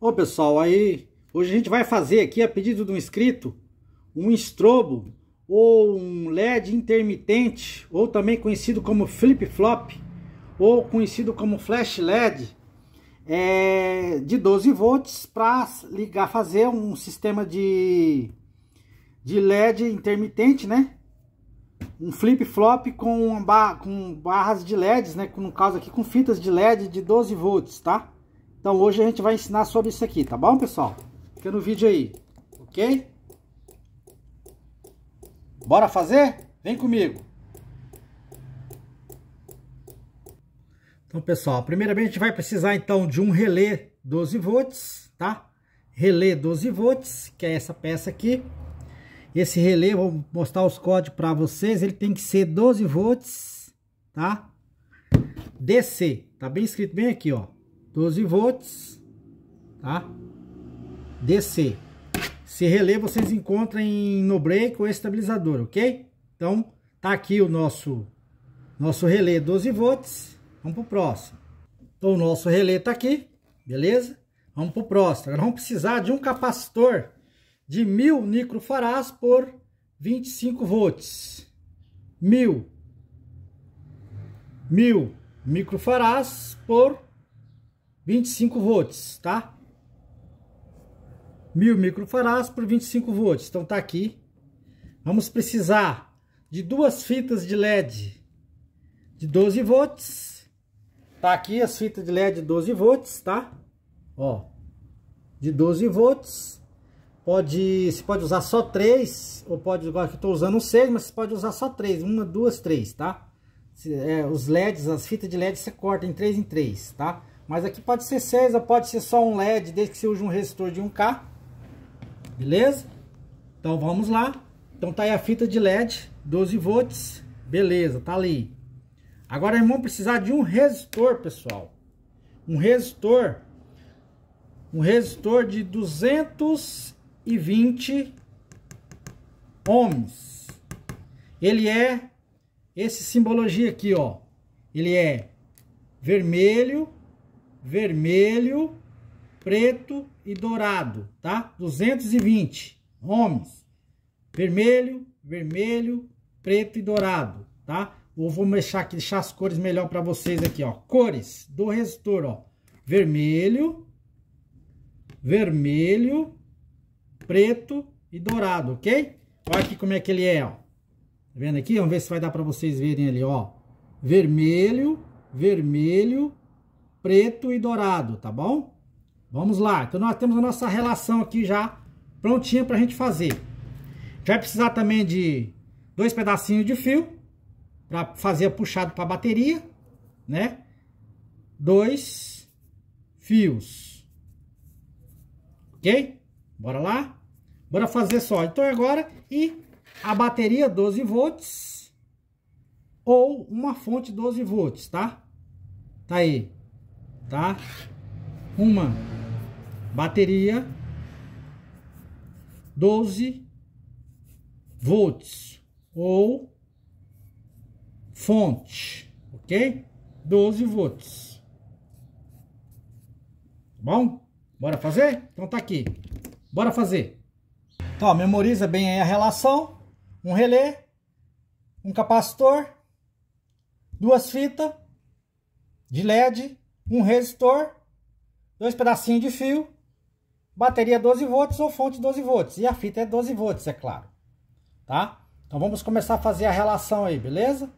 Ô pessoal, aí hoje a gente vai fazer aqui a pedido de um inscrito um estrobo ou um LED intermitente, ou também conhecido como flip-flop, ou conhecido como flash LED, é, de 12 volts para ligar, fazer um sistema de, de LED intermitente, né? Um flip-flop com, bar, com barras de LEDs, né? No caso aqui, com fitas de LED de 12 volts, tá? Então hoje a gente vai ensinar sobre isso aqui, tá bom, pessoal? Fica no vídeo aí, ok? Bora fazer? Vem comigo! Então, pessoal, primeiramente a gente vai precisar então de um relé 12 volts, tá? Relé 12 volts, que é essa peça aqui. Esse relé, vou mostrar os códigos para vocês, ele tem que ser 12 volts, tá? DC, tá bem escrito bem aqui, ó. 12 volts, tá? DC. Esse relé vocês encontram em, no break ou estabilizador, ok? Então, tá aqui o nosso, nosso relé 12 volts Vamos pro próximo. Então o nosso relé tá aqui, beleza? Vamos pro próximo. Agora vamos precisar de um capacitor de 1000 microfarads por 25 volts. 1000 1000 microfarads por 25 volts, tá? 1000 microfarads por 25 volts. Então tá aqui. Vamos precisar de duas fitas de LED de 12 volts Tá aqui as fitas de LED 12 volts, tá? Ó, de 12 volts. Pode, você pode usar só três, ou pode, agora que eu tô usando seis, mas você pode usar só três, uma, duas, três, tá? É, os LEDs, as fitas de LED você corta em três em três, tá? Mas aqui pode ser seis, ou pode ser só um LED, desde que você use um resistor de 1K, beleza? Então vamos lá. Então tá aí a fita de LED, 12 volts, beleza, tá ali. Agora nós vamos precisar de um resistor, pessoal. Um resistor, um resistor de 220 ohms. Ele é esse simbologia aqui, ó. Ele é vermelho, vermelho, preto e dourado, tá? 220 ohms. Vermelho, vermelho, preto e dourado, tá? Ou vou mexer aqui, deixar as cores melhor para vocês aqui, ó. Cores do resistor, ó. Vermelho, vermelho, preto e dourado, ok? Olha aqui como é que ele é, ó. Tá vendo aqui? Vamos ver se vai dar para vocês verem ali, ó. Vermelho, vermelho, preto e dourado, tá bom? Vamos lá. Então nós temos a nossa relação aqui já prontinha pra gente fazer. Já vai precisar também de dois pedacinhos de fio, para fazer puxado para a bateria, né? Dois fios. Ok? Bora lá? Bora fazer só. Então agora, e a bateria 12 volts ou uma fonte 12 volts, tá? Tá aí, tá? Uma bateria 12 volts ou fonte, ok? 12 volts. Tá bom? Bora fazer? Então tá aqui. Bora fazer. Então, memoriza bem aí a relação. Um relé, um capacitor, duas fitas de LED, um resistor, dois pedacinhos de fio, bateria 12 volts ou fonte 12 volts. E a fita é 12 volts, é claro. Tá? Então vamos começar a fazer a relação aí, beleza?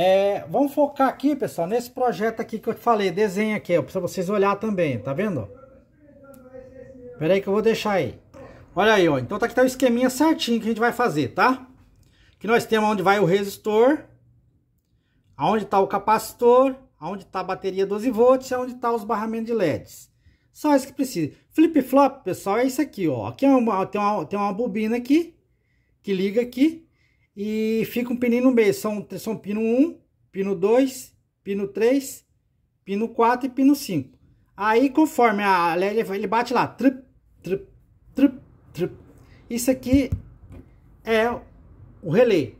É, vamos focar aqui, pessoal, nesse projeto aqui que eu falei, desenho aqui, para pra vocês olhar também, tá vendo? Pera aí que eu vou deixar aí. Olha aí, ó, então tá aqui tá o esqueminha certinho que a gente vai fazer, tá? Que nós temos onde vai o resistor, aonde tá o capacitor, aonde tá a bateria 12 volts e aonde tá os barramentos de LEDs. Só isso que precisa. Flip-flop, pessoal, é isso aqui, ó. Aqui é uma, tem, uma, tem uma bobina aqui, que liga aqui, e fica um pininho no meio. São, são pino 1, pino 2, pino 3, pino 4 e pino 5. Aí, conforme a LED, ele bate lá, trup, trup, trup, trup. Isso aqui é o relé,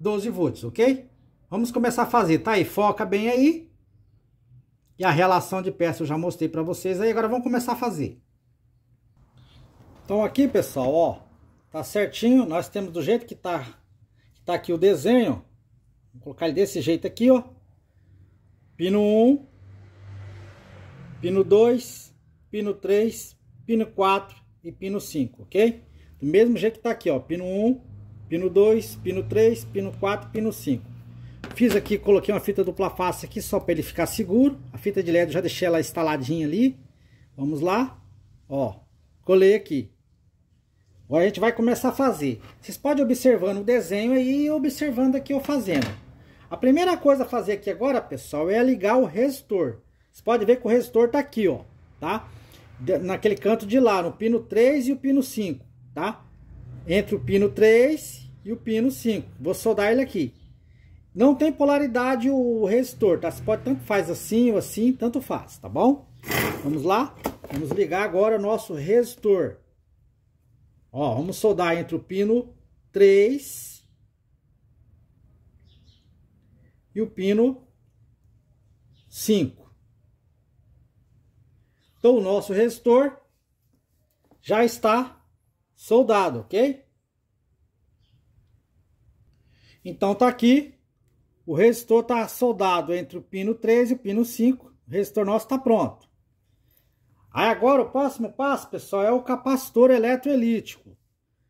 12 volts, ok? Vamos começar a fazer, tá aí, foca bem aí. E a relação de peça eu já mostrei pra vocês aí, agora vamos começar a fazer. Então aqui, pessoal, ó, tá certinho, nós temos do jeito que tá Tá aqui o desenho. Vou colocar ele desse jeito aqui, ó. Pino 1, pino 2, pino 3, pino 4 e pino 5, ok? Do mesmo jeito que tá aqui, ó. Pino 1, pino 2, pino 3, pino 4, pino 5. Fiz aqui, coloquei uma fita dupla face aqui só para ele ficar seguro. A fita de LED eu já deixei ela instaladinha ali. Vamos lá. Ó, colei aqui. Agora a gente vai começar a fazer. Vocês podem observando o desenho aí e observando aqui eu fazendo. A primeira coisa a fazer aqui agora, pessoal, é ligar o resistor. Vocês podem ver que o resistor tá aqui, ó, tá? naquele canto de lá, no pino 3 e o pino 5, tá? Entre o pino 3 e o pino 5. Vou soldar ele aqui. Não tem polaridade o resistor, tá? Você pode tanto faz assim ou assim, tanto faz, tá bom? Vamos lá? Vamos ligar agora o nosso resistor. Ó, vamos soldar entre o pino 3 e o pino 5. Então, o nosso resistor já está soldado, ok? Então, tá aqui. O resistor tá soldado entre o pino 3 e o pino 5. O resistor nosso tá pronto. Aí agora o próximo passo, pessoal, é o capacitor eletroelítico.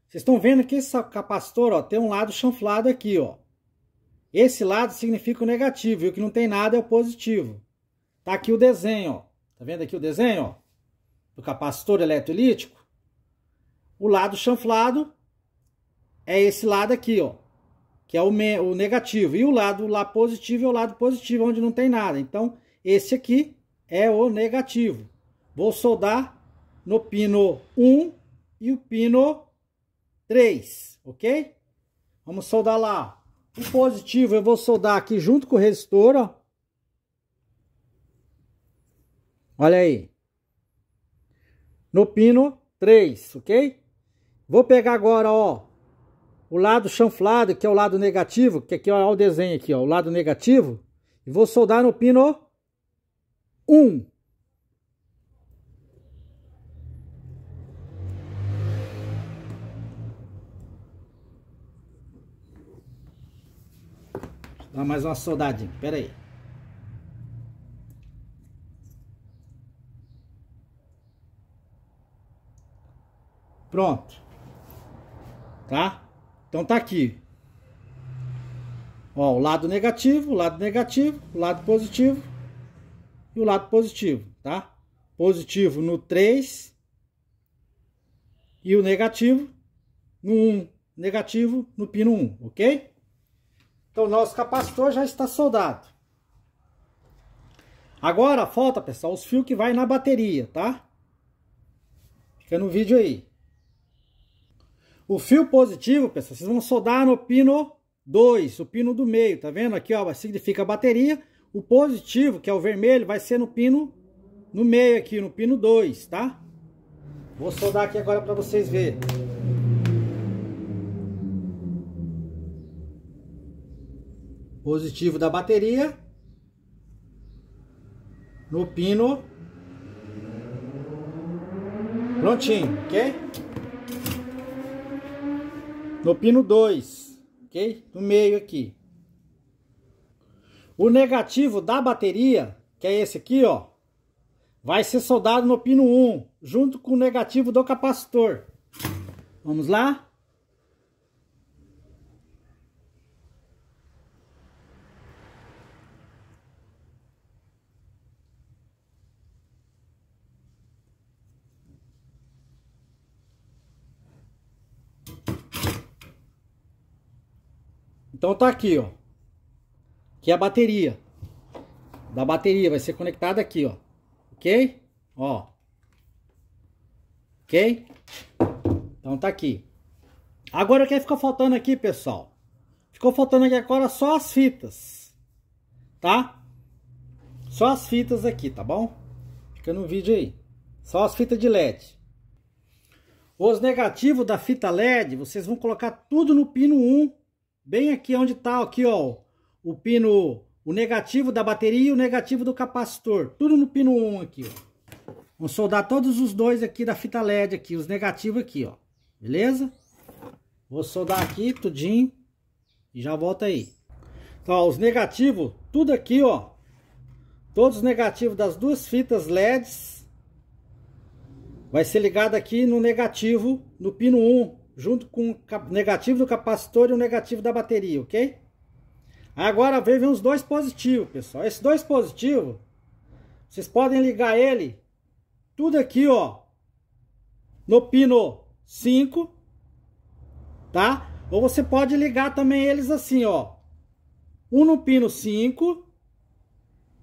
Vocês estão vendo que esse capacitor ó, tem um lado chanflado aqui. ó. Esse lado significa o negativo e o que não tem nada é o positivo. Tá aqui o desenho. Ó. Tá vendo aqui o desenho ó, do capacitor eletroelítico? O lado chanflado é esse lado aqui, ó, que é o, o negativo. E o lado lá positivo é o lado positivo, onde não tem nada. Então, esse aqui é o negativo. Vou soldar no pino 1 e o pino 3, ok? Vamos soldar lá. O positivo eu vou soldar aqui junto com o resistor, ó. Olha aí. No pino 3, ok? Vou pegar agora, ó, o lado chanflado, que é o lado negativo, que aqui, ó, o desenho aqui, ó, o lado negativo, e vou soldar no pino 1. Dá mais uma soldadinha, pera aí. Pronto. Tá? Então tá aqui. Ó, o lado negativo, o lado negativo, o lado positivo e o lado positivo, tá? Positivo no 3 e o negativo no 1. Negativo no pino 1, ok? Então, nosso capacitor já está soldado. Agora, falta, pessoal, os fios que vai na bateria, tá? Fica no vídeo aí. O fio positivo, pessoal, vocês vão soldar no pino 2, o pino do meio, tá vendo? Aqui, ó, significa bateria. O positivo, que é o vermelho, vai ser no pino no meio aqui, no pino 2, tá? Vou soldar aqui agora para vocês verem. positivo da bateria no pino prontinho, ok? No pino 2, ok? No meio aqui. O negativo da bateria, que é esse aqui, ó, vai ser soldado no pino 1, um, junto com o negativo do capacitor. Vamos lá? Então tá aqui, ó. Que é a bateria. Da bateria vai ser conectada aqui, ó. OK? Ó. OK? Então tá aqui. Agora o que ficou faltando aqui, pessoal? Ficou faltando aqui agora só as fitas. Tá? Só as fitas aqui, tá bom? Fica no vídeo aí. Só as fitas de LED. Os negativos da fita LED, vocês vão colocar tudo no pino 1 Bem aqui onde está aqui, ó, o pino, o negativo da bateria e o negativo do capacitor. Tudo no pino 1 aqui, ó. Vamos soldar todos os dois aqui da fita LED aqui, os negativos aqui, ó. Beleza? Vou soldar aqui tudinho e já volta aí. Então, ó, os negativos, tudo aqui, ó. Todos os negativos das duas fitas LEDs vai ser ligado aqui no negativo, no pino 1, junto com o negativo do capacitor e o negativo da bateria, ok? Agora vem, os dois positivos, pessoal. Esses dois positivos, vocês podem ligar ele tudo aqui, ó, no pino 5, tá? Ou você pode ligar também eles assim, ó, um no pino 5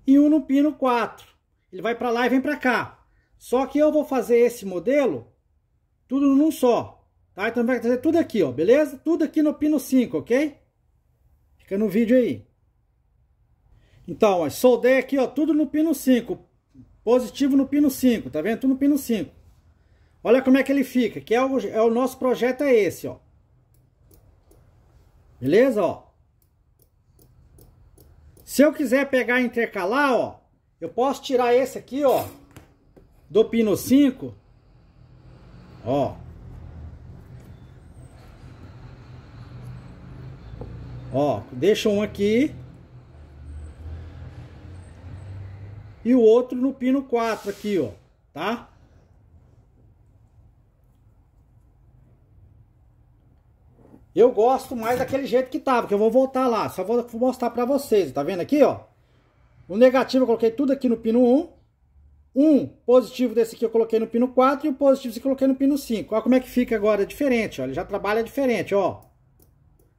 e um no pino 4. Ele vai para lá e vem para cá. Só que eu vou fazer esse modelo tudo num só, Tá? Então vai trazer tudo aqui, ó, beleza? Tudo aqui no pino 5, ok? Fica no vídeo aí. Então, ó, soldei aqui, ó, tudo no pino 5. Positivo no pino 5, tá vendo? Tudo no pino 5. Olha como é que ele fica, que é o, é o nosso projeto é esse, ó. Beleza, ó? Se eu quiser pegar e intercalar, ó, eu posso tirar esse aqui, ó, do pino 5, ó, Ó, deixa um aqui. E o outro no pino 4 aqui, ó, tá? Eu gosto mais daquele jeito que tava, que eu vou voltar lá. Só vou mostrar pra vocês, tá vendo aqui, ó? O negativo eu coloquei tudo aqui no pino 1. Um positivo desse aqui eu coloquei no pino 4 e o positivo desse eu coloquei no pino 5. Olha como é que fica agora, é diferente, ó. Ele já trabalha diferente, ó.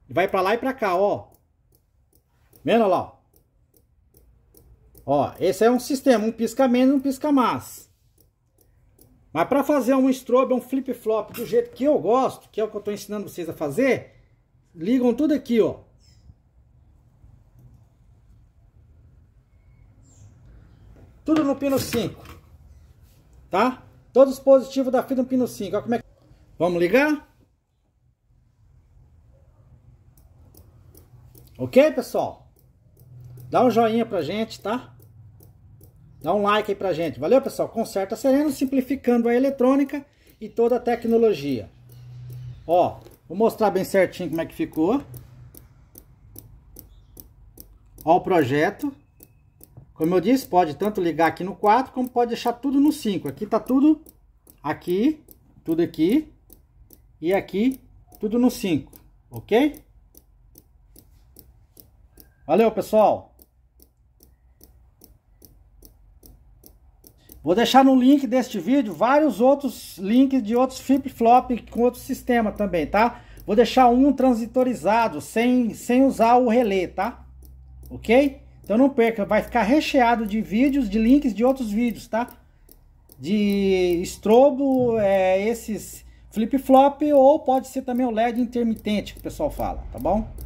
Vai para lá e para cá, ó. Vendo lá, ó. esse é um sistema, um pisca menos e um pisca mais. Mas para fazer um strobe, um flip-flop do jeito que eu gosto, que é o que eu estou ensinando vocês a fazer, ligam tudo aqui, ó. Tudo no pino 5. Tá? Todos positivos da fita no pino 5. Olha como é que... Vamos ligar? Ok, pessoal? Dá um joinha pra gente, tá? Dá um like aí pra gente. Valeu, pessoal? Conserta Sereno, simplificando a eletrônica e toda a tecnologia. Ó, vou mostrar bem certinho como é que ficou. Ó o projeto. Como eu disse, pode tanto ligar aqui no 4, como pode deixar tudo no 5. Aqui tá tudo aqui, tudo aqui e aqui, tudo no 5, ok? Valeu, pessoal! Vou deixar no link deste vídeo vários outros links de outros flip-flop com outro sistema também, tá? Vou deixar um transitorizado, sem, sem usar o relé, tá? Ok? Então não perca, vai ficar recheado de vídeos, de links de outros vídeos, tá? De estrobo, é, esses flip-flop ou pode ser também o LED intermitente que o pessoal fala, tá bom?